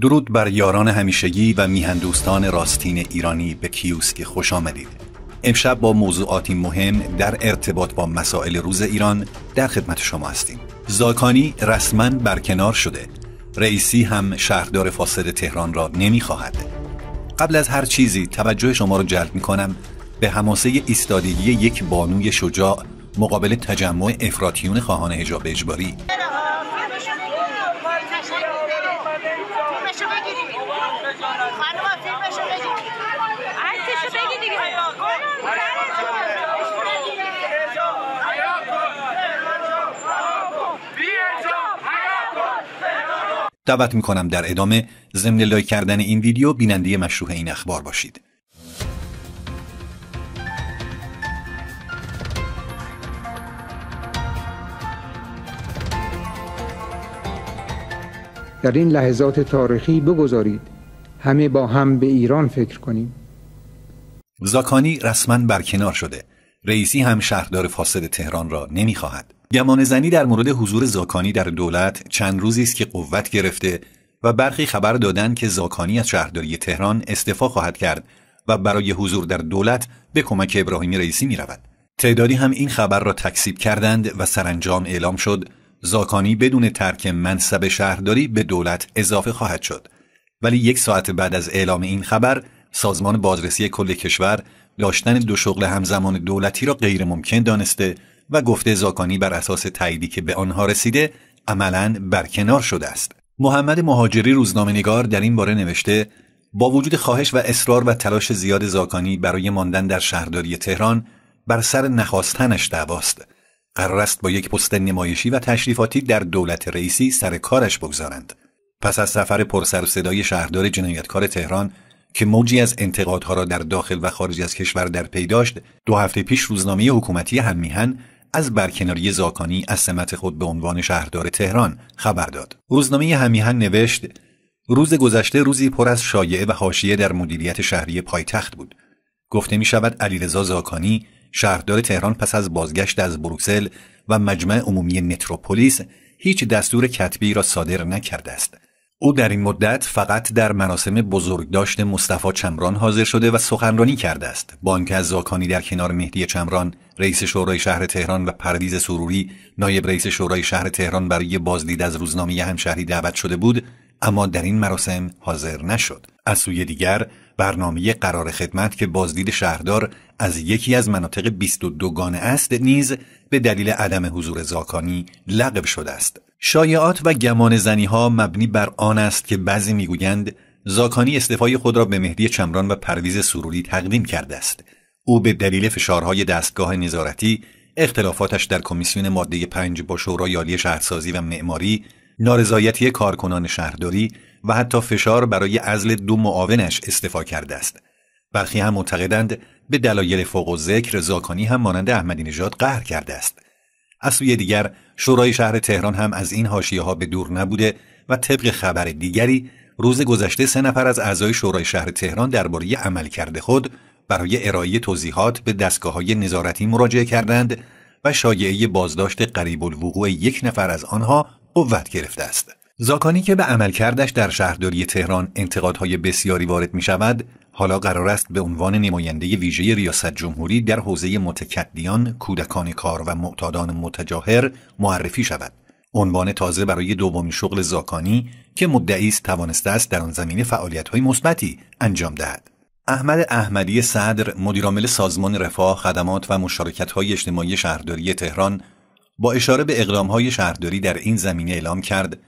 درود بر یاران همیشگی و میهندوستان راستین ایرانی به کیوسک خوش آمدید امشب با موضوعاتی مهم در ارتباط با مسائل روز ایران در خدمت شما هستیم زاکانی رسما برکنار شده رئیسی هم شهردار فاسد تهران را نمیخواهد قبل از هر چیزی توجه شما را جلب می کنم به حماسه ایستادگی یک بانوی شجاع مقابل تجمع افراتیون خواهان حجاب اجباری دعوت میکنم در ادامه ضمن لایک کردن این ویدیو بیننده مشروع این اخبار باشید در این لحظات تاریخی بگذارید همه با هم به ایران فکر کنیم زاکانی رسما برکنار شده رئیسی هم شهردار فاسد تهران را نمیخواهد گمان زنی در مورد حضور زاکانی در دولت چند روزی است که قوت گرفته و برخی خبر دادند که زاکانی از شهرداری تهران استعفا خواهد کرد و برای حضور در دولت به کمک ابراهیم رئیسی می رود. تعدادی هم این خبر را تکسیب کردند و سرانجام اعلام شد زاکانی بدون ترک منصب شهرداری به دولت اضافه خواهد شد ولی یک ساعت بعد از اعلام این خبر سازمان بازرسی کل کشور داشتن دو شغل همزمان دولتی را غیرممکن دانسته و گفته زاکانی بر اساس تاییدی که به آنها رسیده عملا برکنار شده است محمد مهاجری نگار در این باره نوشته با وجود خواهش و اصرار و تلاش زیاد زاکانی برای ماندن در شهرداری تهران بر سر نخواستنش دعواست قرار است با یک پست نمایشی و تشریفاتی در دولت رئیسی سر کارش بگذارند پس از سفر پرسر و صدای شهردار جنایتکار تهران که موجی از انتقادها را در داخل و خارج از کشور در پی داشت دو هفته پیش روزنامه حکومتی هممیهن از برکناری زاکانی از سمت خود به عنوان شهردار تهران خبر داد. روزنامه همیهن نوشت روز گذشته روزی پر از شایعه و حاشیه در مدیریت شهری پایتخت بود. گفته می شود علیرضا زاکانی شهردار تهران پس از بازگشت از بروکسل و مجمع عمومی متروپولیس هیچ دستور کتبی را صادر نکرده است او در این مدت فقط در مراسم بزرگداشت مصطفی چمران حاضر شده و سخنرانی کرده است با از زاکانی در کنار مهدی چمران رئیس شورای شهر تهران و پرویز سروری نایب رئیس شورای شهر تهران برای بازدید از روزنامه همشهری دعوت شده بود اما در این مراسم حاضر نشد از سوی دیگر برنامه قرار خدمت که بازدید شهردار از یکی از مناطق 22 گانه است نیز به دلیل عدم حضور زاکانی لغو شده است شایعات و گمان زنی ها مبنی بر آن است که بعضی میگویند زاکانی استعفای خود را به مهدی چمران و پرویز سروری تقدیم کرده است او به دلیل فشارهای دستگاه نظارتی اختلافاتش در کمیسیون ماده 5 با شورای عالی شهرسازی و معماری نارضایتی کارکنان شهرداری و حتی فشار برای عزل دو معاونش استفا کرده است. برخی هم معتقدند به دلایل فوق و ذکر زاکانی هم مانند احمدی نژاد قهر کرده است. از سوی دیگر شورای شهر تهران هم از این حاشیه ها به دور نبوده و طبق خبر دیگری روز گذشته سه نفر از اعضای شورای شهر تهران درباره عملکرد خود برای ارائه توضیحات به دستگاه های نظارتی مراجعه کردند و شایعه بازداشت قریب الوقوع یک نفر از آنها قوت گرفته است زاکانی که به عملکردش در شهرداری تهران انتقادهای بسیاری وارد می شود حالا قرار است به عنوان نماینده ویژه ریاست جمهوری در حوزه متکدیان، کودکان کار و معتادان متجاهر معرفی شود. عنوان تازه برای دومین شغل زاکانی که مدعی است توانسته است در آن زمینه فعالیت‌های مثبتی انجام دهد. احمد احمدی صدر مدیرعامل سازمان رفاه خدمات و مشارکت های اجتماعی شهرداری تهران با اشاره به اقدامهای شهرداری در این زمینه اعلام کرد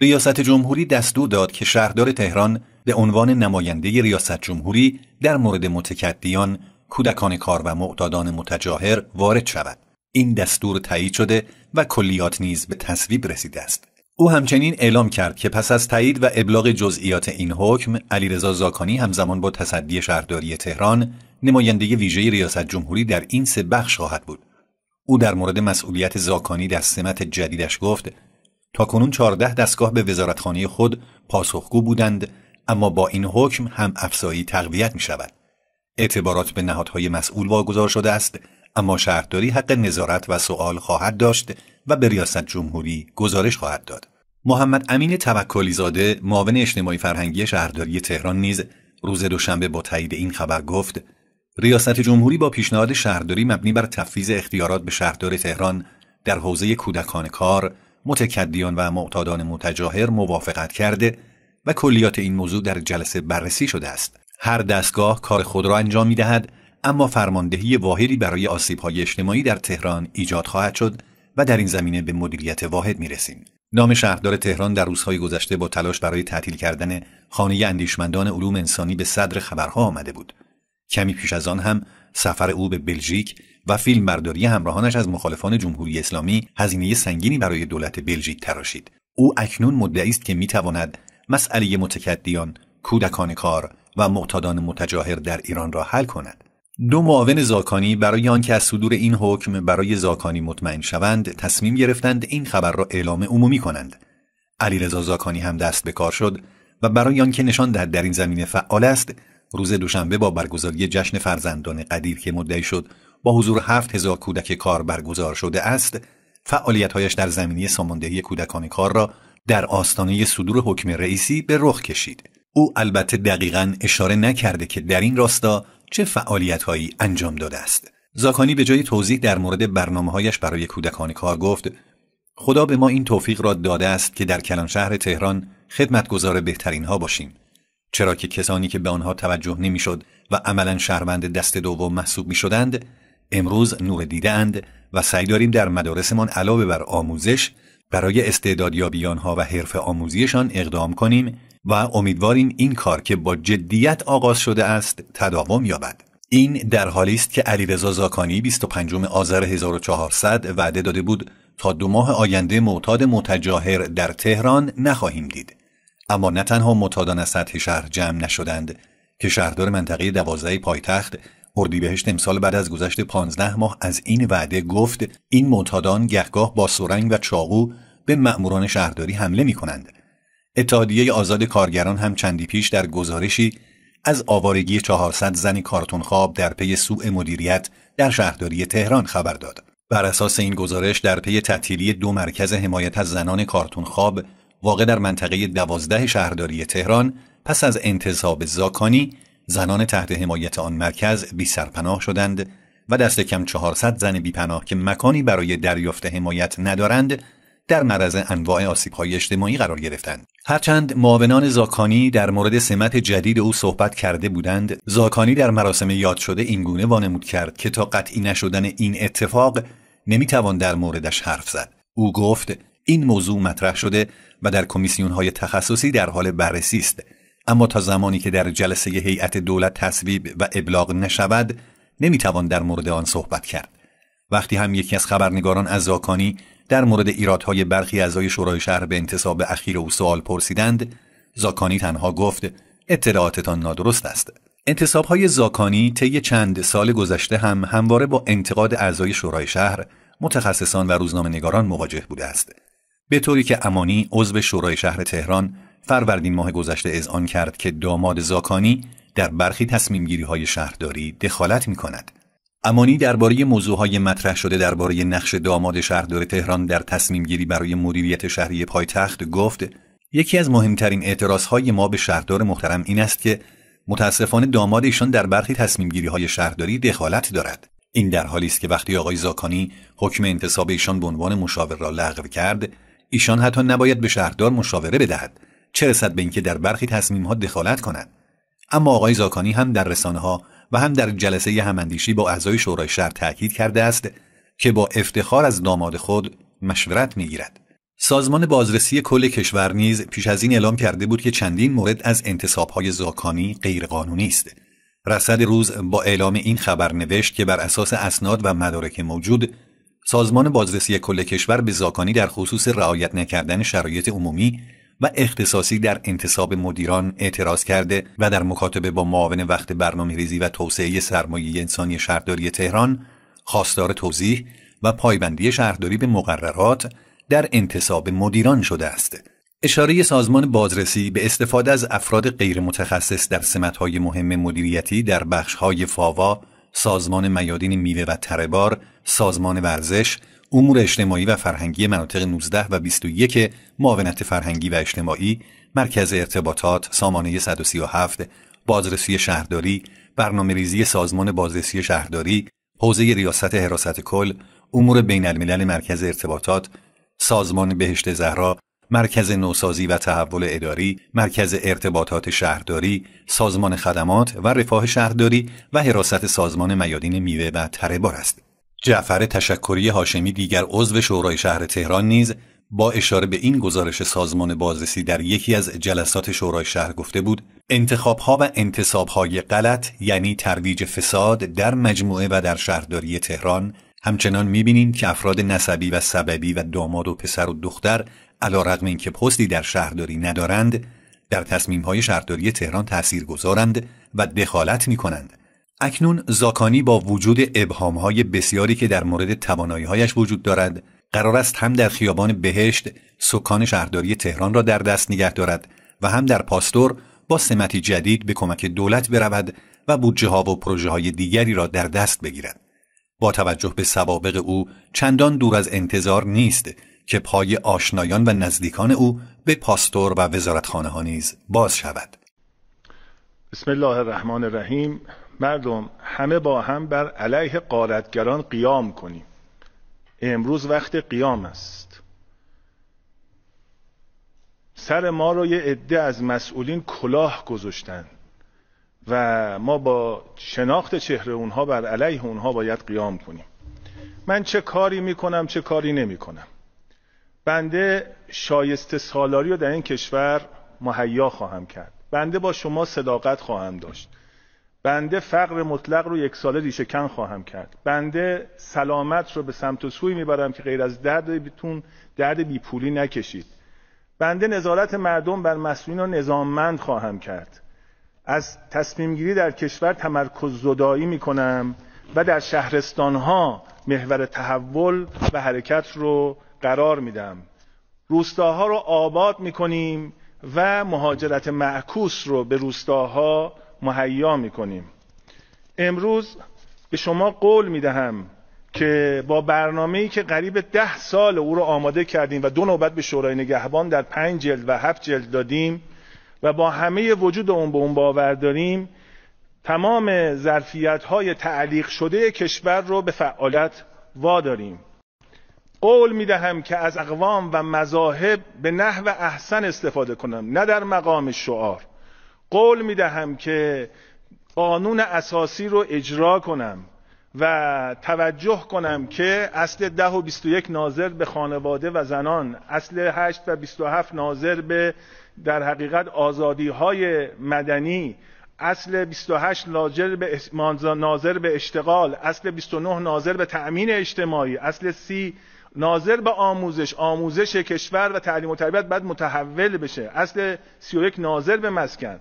ریاست جمهوری دستور داد که شهردار تهران به عنوان نماینده ریاست جمهوری در مورد متکدیان، کودکان کار و معتادان متجاهر وارد شود. این دستور تایید شده و کلیات نیز به تصویب رسیده است. او همچنین اعلام کرد که پس از تایید و ابلاغ جزئیات این حکم، علیرضا زاکانی همزمان با تصدی شهرداری تهران نماینده ویژه ریاست جمهوری در این سه بخش خواهد بود. او در مورد مسئولیت زاکانی در سمت جدیدش گفت تا کنون 14 دستگاه به وزارتخانه خود پاسخگو بودند اما با این حکم هم افزایی تقویت می شود. اعتبارات به نهادهای مسئول واگذار شده است اما شهرداری حق نظارت و سوال خواهد داشت و به ریاست جمهوری گزارش خواهد داد. محمد امین توکلی زاده معاون اجتماعی فرهنگی شهرداری تهران نیز روز دوشنبه با تایید این خبر گفت ریاست جمهوری با پیشنهاد شهرداری مبنی بر تفویض اختیارات به شهردار تهران در حوزه کودکان کار متکدیان و معتادان متجاهر موافقت کرده و کلیات این موضوع در جلسه بررسی شده است هر دستگاه کار خود را انجام می دهد اما فرماندهی واحدی برای آسیب های اجتماعی در تهران ایجاد خواهد شد و در این زمینه به مدیریت واحد می رسیم. نام شهردار تهران در روزهای گذشته با تلاش برای تعطیل کردن خانه اندیشمندان علوم انسانی به صدر خبرها آمده بود کمی پیش از آن هم سفر او به بلژیک و فیلمبرداری همراهانش از مخالفان جمهوری اسلامی هزینه سنگینی برای دولت بلژیک تراشید او اکنون مدعی است که میتواند مسئله متکدیان کودکان کار و معتادان متجاهر در ایران را حل کند دو معاون زاکانی برای آنکه از صدور این حکم برای زاکانی مطمئن شوند تصمیم گرفتند این خبر را اعلام عمومی کنند علیرضا زاکانی هم دست به کار شد و برای آنکه نشان دهد در این زمینه فعال است روز دوشنبه با برگزاری جشن فرزندان قدیر که مدعی شد با حضور هفت هزار کودک کار برگزار شده است فعالیتهایش در زمینه ساماندهی کودکان کار را در آستانه صدور حکم رئیسی به رخ کشید او البته دقیقا اشاره نکرده که در این راستا چه فعالیتهایی انجام داده است زاکانی به جای توضیح در مورد برنامههایش برای کودکان کار گفت خدا به ما این توفیق را داده است که در شهر تهران خدمتگزار بهترین ها باشیم چرا که کسانی که به آنها توجه نمیشد و عملا شهروند دست دوم محسوب میشدند؟ امروز نور دیده اند و سعی داریم در مدارسمان علاوه بر آموزش برای استعدادیابی آنها و حرف آموزیشان اقدام کنیم و امیدواریم این کار که با جدیت آغاز شده است تداوم یابد این در حالی است که علیرضا زاکانی 25 آذر 1400 وعده داده بود تا دو ماه آینده معتاد متجاهر در تهران نخواهیم دید اما نه تنها متادان از سطح شهر جمع نشدند که شهردار منطقه دوازده پایتخت اردیبهشت امسال بعد از گذشت 15 ماه از این وعده گفت این معتادان گهگاه با سرنگ و چاقو به مأموران شهرداری حمله می کنند. اتحادیه آزاد کارگران هم چندی پیش در گزارشی از آوارگی 400 زن کارتون در پی سوء مدیریت در شهرداری تهران خبر داد. بر اساس این گزارش در پی تعطیلی دو مرکز حمایت از زنان کارتون واقع در منطقه دوازده شهرداری تهران پس از انتصاب زاکانی زنان تحت حمایت آن مرکز بی سرپناه شدند و دست کم 400 زن پناه که مکانی برای دریافت حمایت ندارند در معرض انواع آسیب های اجتماعی قرار گرفتند هرچند معاونان زاکانی در مورد سمت جدید او صحبت کرده بودند زاکانی در مراسم یاد شده این گونه وانمود کرد که تا قطعی نشدن این اتفاق نمیتوان در موردش حرف زد او گفت این موضوع مطرح شده و در کمیسیون های تخصصی در حال بررسی است اما تا زمانی که در جلسه هیئت دولت تصویب و ابلاغ نشود نمیتوان در مورد آن صحبت کرد وقتی هم یکی از خبرنگاران از زاکانی در مورد ایرادهای برخی اعضای شورای شهر به انتصاب اخیر او سوال پرسیدند زاکانی تنها گفت اطلاعاتتان نادرست است انتصاب های زاکانی طی چند سال گذشته هم همواره با انتقاد اعضای شورای شهر متخصصان و روزنامه نگاران مواجه بوده است به طوری که امانی عضو شورای شهر تهران فروردین ماه گذشته اذعان کرد که داماد زاکانی در برخی تصمیم های شهرداری دخالت می کند. امانی درباره های مطرح شده درباره نقش داماد شهردار تهران در تصمیم گیری برای مدیریت شهری پایتخت گفت یکی از مهمترین اعتراض های ما به شهردار محترم این است که متاسفانه داماد ایشان در برخی تصمیم گیری های شهرداری دخالت دارد این در حالی است که وقتی آقای زاکانی حکم انتصاب ایشان به عنوان مشاور را لغو کرد ایشان حتی نباید به شهردار مشاوره بدهد چه رسد به اینکه در برخی تصمیمها دخالت کند اما آقای زاکانی هم در رسانه ها و هم در جلسه هماندیشی با اعضای شورای شهر تاکید کرده است که با افتخار از داماد خود مشورت میگیرد سازمان بازرسی کل کشور نیز پیش از این اعلام کرده بود که چندین مورد از انتصابهای زاکانی غیرقانونی است رسد روز با اعلام این خبر نوشت که بر اساس اسناد و مدارک موجود سازمان بازرسی کل کشور به زاکانی در خصوص رعایت نکردن شرایط عمومی و اختصاصی در انتصاب مدیران اعتراض کرده و در مکاتبه با معاون وقت برنامه ریزی و توسعه سرمایه انسانی شهرداری تهران خواستار توضیح و پایبندی شهرداری به مقررات در انتصاب مدیران شده است. اشاره سازمان بازرسی به استفاده از افراد غیر متخصص در سمتهای مهم مدیریتی در بخشهای فاوا، سازمان میادین میوه و تربار، سازمان ورزش، امور اجتماعی و فرهنگی مناطق 19 و 21 معاونت فرهنگی و اجتماعی، مرکز ارتباطات، سامانه 137، بازرسی شهرداری، برنامه ریزی سازمان بازرسی شهرداری، حوزه ریاست حراست کل، امور بین الملل مرکز ارتباطات، سازمان بهشت زهرا مرکز نوسازی و تحول اداری، مرکز ارتباطات شهرداری، سازمان خدمات و رفاه شهرداری و حراست سازمان میادین میوه و بار است. جعفر تشکری هاشمی دیگر عضو شورای شهر تهران نیز با اشاره به این گزارش سازمان بازرسی در یکی از جلسات شورای شهر گفته بود انتخاب و انتصاب های غلط یعنی ترویج فساد در مجموعه و در شهرداری تهران همچنان میبینیم که افراد نسبی و سببی و داماد و پسر و دختر علیرغم اینکه پستی در شهرداری ندارند در های شهرداری تهران تأثیر گذارند و دخالت می کنند. اکنون زاکانی با وجود های بسیاری که در مورد هایش وجود دارد قرار است هم در خیابان بهشت سکان شهرداری تهران را در دست نگه دارد و هم در پاستور با سمتی جدید به کمک دولت برود و بودجه ها و پروژه های دیگری را در دست بگیرد. با توجه به سوابق او چندان دور از انتظار نیست که پای آشنایان و نزدیکان او به پاستور و وزارتخانه ها نیز باز شود بسم الله الرحمن الرحیم مردم همه با هم بر علیه قارتگران قیام کنیم امروز وقت قیام است سر ما رو یه عده از مسئولین کلاه گذاشتن و ما با شناخت چهره اونها بر علیه اونها باید قیام کنیم من چه کاری میکنم چه کاری نمیکنم بنده شایسته سالاری رو در این کشور مهیا خواهم کرد بنده با شما صداقت خواهم داشت بنده فقر مطلق رو یک ساله ریشه کن خواهم کرد بنده سلامت رو به سمت و سوی میبرم که غیر از درد بیتون درد بیپولی نکشید بنده نظارت مردم بر مسئولین رو نظاممند خواهم کرد از گیری در کشور تمرکز زدایی میکنم و در ها محور تحول و حرکت رو قرار میدم روستاها رو آباد میکنیم و مهاجرت معکوس رو به روستاها مهیا میکنیم امروز به شما قول میدهم که با برنامه‌ای که قریب ده سال او رو آماده کردیم و دو نوبت به شورای نگهبان در پنج جلد و هفت جلد دادیم و با همه وجود اون به اون باور داریم تمام ظرفیت های تعلیق شده کشور رو به فعالیت واداریم قول می دهم که از اقوام و مذاهب به نحو احسن استفاده کنم نه در مقام شعار قول می دهم که قانون اساسی رو اجرا کنم و توجه کنم که اصل ده و یک ناظر به خانواده و زنان اصل هشت و هفت ناظر به در حقیقت آزادی های مدنی اصل 28 ناظر به ناظر به اشتغال اصل 29 ناظر به تأمین اجتماعی اصل 30 ناظر به آموزش آموزش کشور و تعلیم و تربیت باید متحول بشه اصل 31 ناظر به مسکن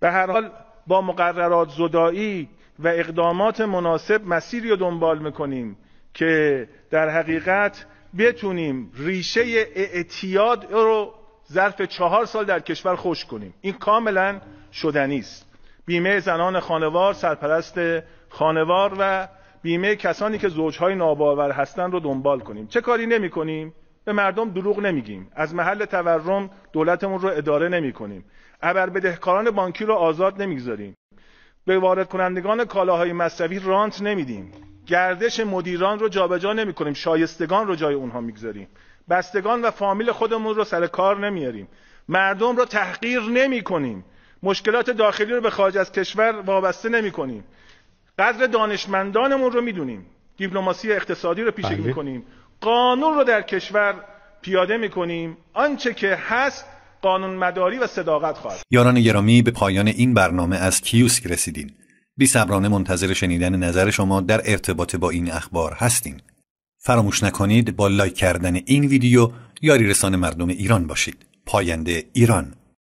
به هر حال با مقررات زدایی و اقدامات مناسب مسیری رو دنبال میکنیم که در حقیقت بتونیم ریشه اعتیاد رو ظرف چهار سال در کشور خوش کنیم این کاملا شدنی است بیمه زنان خانوار سرپرست خانوار و بیمه کسانی که زوجهای ناباور هستند رو دنبال کنیم چه کاری نمی کنیم؟ به مردم دروغ نمیگیم از محل تورم دولتمون رو اداره نمی کنیم ابر بدهکاران بانکی رو آزاد نمیگذاریم به وارد کنندگان کالاهای مصرفی رانت نمیدیم گردش مدیران رو جابجا نمی کنیم شایستگان رو جای اونها میگذاریم بستگان و فامیل خودمون رو سر کار نمیاریم مردم رو تحقیر نمی کنیم مشکلات داخلی رو به خارج از کشور وابسته نمی کنیم قدر دانشمندانمون رو میدونیم دیپلماسی اقتصادی رو پیشگیری بله. میکنیم قانون رو در کشور پیاده میکنیم آنچه که هست قانون مداری و صداقت خواهد یاران گرامی به پایان این برنامه از کیوسک رسیدیم بی صبرانه منتظر شنیدن نظر شما در ارتباط با این اخبار هستیم فراموش نکنید با لایک کردن این ویدیو یاری رسان مردم ایران باشید پاینده ایران